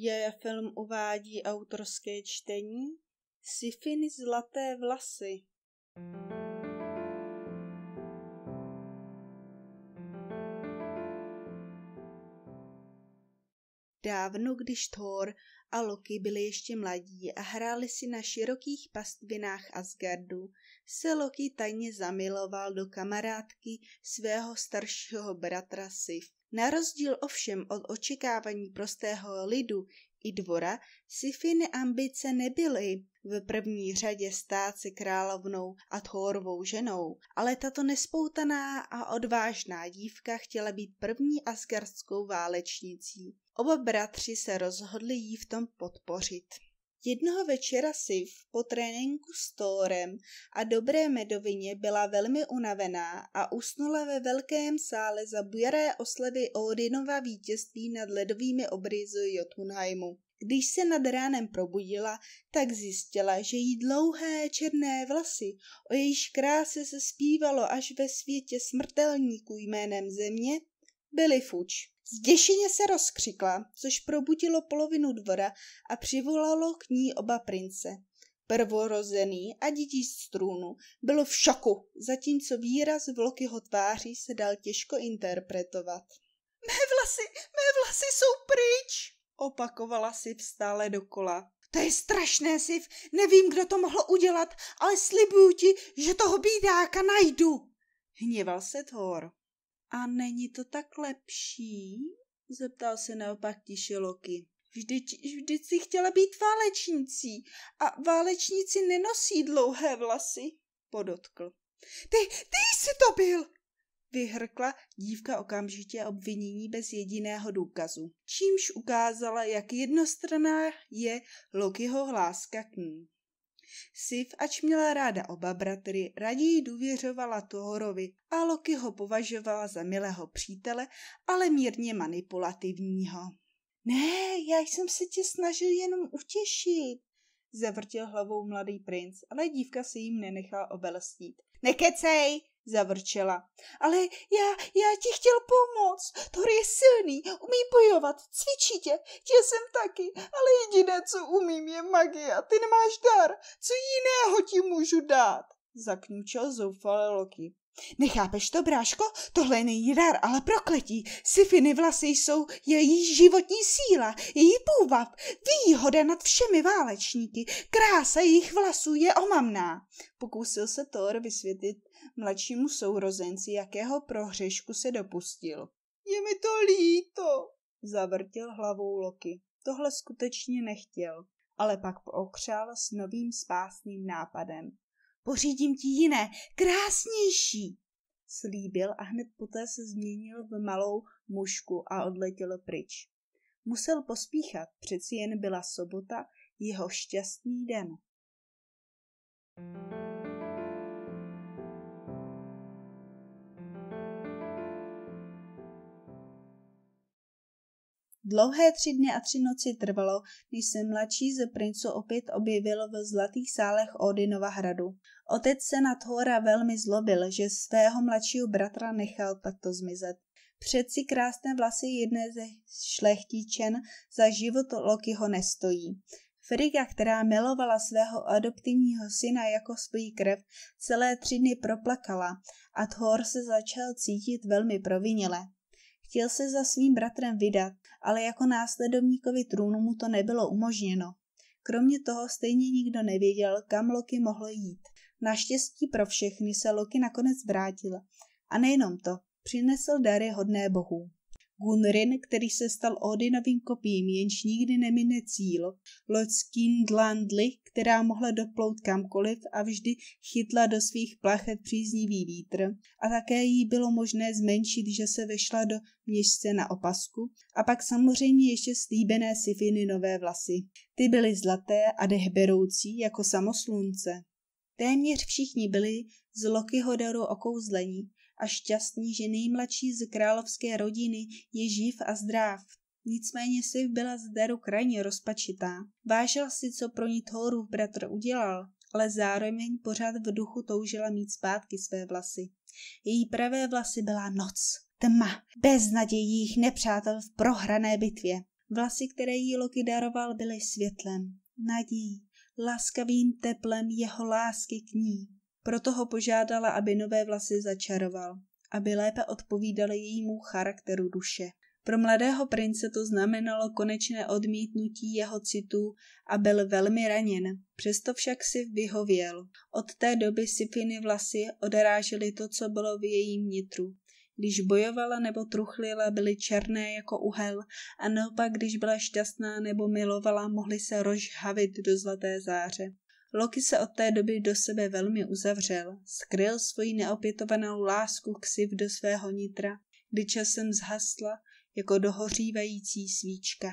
Je film uvádí autorské čtení Sifiny zlaté vlasy. Dávno, když Thor a Loki byli ještě mladí a hráli si na širokých pastvinách Asgardu, se Loki tajně zamiloval do kamarádky svého staršího bratra Sif. Na rozdíl ovšem od očekávání prostého lidu i dvora Sifiny ambice nebyly v první řadě stát se královnou a thorovou ženou, ale tato nespoutaná a odvážná dívka chtěla být první asgardskou válečnicí. Oba bratři se rozhodli jí v tom podpořit. Jednoho večera si po tréninku s Tórem a dobré medovině byla velmi unavená a usnula ve velkém sále za bujaré oslavy Odinova vítězství nad ledovými obryzy Jotunheimu. Když se nad ránem probudila, tak zjistila, že jí dlouhé černé vlasy, o jejíž kráse se zpívalo až ve světě smrtelníků jménem země, byli fuč. Zděšeně se rozkřikla, což probudilo polovinu dvora a přivolalo k ní oba prince. Prvorozený a z trůnu bylo v šoku, zatímco výraz v Lokyho tváří se dal těžko interpretovat. Mé vlasy, mé vlasy jsou pryč, opakovala si stále dokola. To je strašné, Siv, nevím, kdo to mohl udělat, ale slibuju ti, že toho bídáka najdu. Hněval se Thor. A není to tak lepší? Zeptal se naopak tiše Loki. Vždyť, vždyť si chtěla být válečnicí a válečníci nenosí dlouhé vlasy, podotkl. Ty, ty jsi to byl, vyhrkla dívka okamžitě obvinění bez jediného důkazu, čímž ukázala, jak jednostranná je Lokiho hláska k ní. Sif, ač měla ráda oba bratry, raději důvěřovala Thorovi, a Loki ho považovala za milého přítele, ale mírně manipulativního. Ne, já jsem se tě snažil jenom utěšit, zavrtil hlavou mladý princ, ale dívka se jim nenechala obelstít. Nekecej, zavrčela. Ale já, já ti chtěl pomoct. Thor je silný, umí bojovat, cvičí tě. Já jsem taky, ale jediné, co umím, je magie a ty nemáš dar. Co jiného ti můžu dát? Zakňučel zoufale Loki. Nechápeš to, bráško? Tohle není dar, ale prokletí. Sifiny vlasy jsou její životní síla, její půvab, výhoda nad všemi válečníky. Krása jejich vlasů je omamná. Pokusil se Thor vysvětlit mladšímu sourozenci, jakého prohřešku se dopustil. Je mi to líto, zavrtil hlavou Loki. Tohle skutečně nechtěl, ale pak pokřál s novým spásným nápadem pořídím ti jiné, krásnější, slíbil a hned poté se změnil v malou mušku a odletěl pryč. Musel pospíchat, přeci jen byla sobota, jeho šťastný den. thank you Dlouhé tři dny a tři noci trvalo, než se mladší ze princů opět objevil v zlatých sálech Odinova hradu. Otec se na Thora velmi zlobil, že svého mladšího bratra nechal takto zmizet. Přeci krásné vlasy jedné ze šlechtíčen za život Lokiho nestojí. Friga, která milovala svého adoptivního syna jako svůj krev, celé tři dny proplakala a Thor se začal cítit velmi provinile. Chtěl se za svým bratrem vydat, ale jako následovníkovi trůnu mu to nebylo umožněno. Kromě toho stejně nikdo nevěděl, kam Loki mohl jít. Naštěstí pro všechny se Loki nakonec vrátil. A nejenom to, přinesl dary hodné bohů. Gunrin, který se stal Odinovým kopím, jenž nikdy nemine cíl, loď Skindlandly, která mohla doplout kamkoliv a vždy chytla do svých plachet příznivý vítr, a také jí bylo možné zmenšit, že se vešla do měšce na opasku, a pak samozřejmě ještě slíbené Sifiny nové vlasy. Ty byly zlaté a dehberoucí jako samoslunce. Téměř všichni byli z daru okouzlení a šťastní, že nejmladší z královské rodiny je živ a zdrav. Nicméně Siv byla z daru krajně rozpačitá. Vážila si, co pro ní Thorův bratr udělal, ale zároveň pořád v duchu toužila mít zpátky své vlasy. Její pravé vlasy byla noc, tma, beznaděj jejich nepřátel v prohrané bitvě. Vlasy, které jí Loki daroval, byly světlem, nadějí, laskavým teplem jeho lásky k ní. Proto ho požádala, aby nové vlasy začaroval, aby lépe odpovídaly jejímu charakteru duše. Pro mladého prince to znamenalo konečné odmítnutí jeho citů a byl velmi raněn, přesto však si vyhověl. Od té doby si Finy vlasy odarážely to, co bylo v jejím nitru. Když bojovala nebo truchlila, byly černé jako uhel a naopak, když byla šťastná nebo milovala, mohly se rozhavit do zlaté záře. Loki se od té doby do sebe velmi uzavřel, skryl svoji neopětovanou lásku k Siv do svého nitra, kdy časem zhasla jako dohořívající svíčka.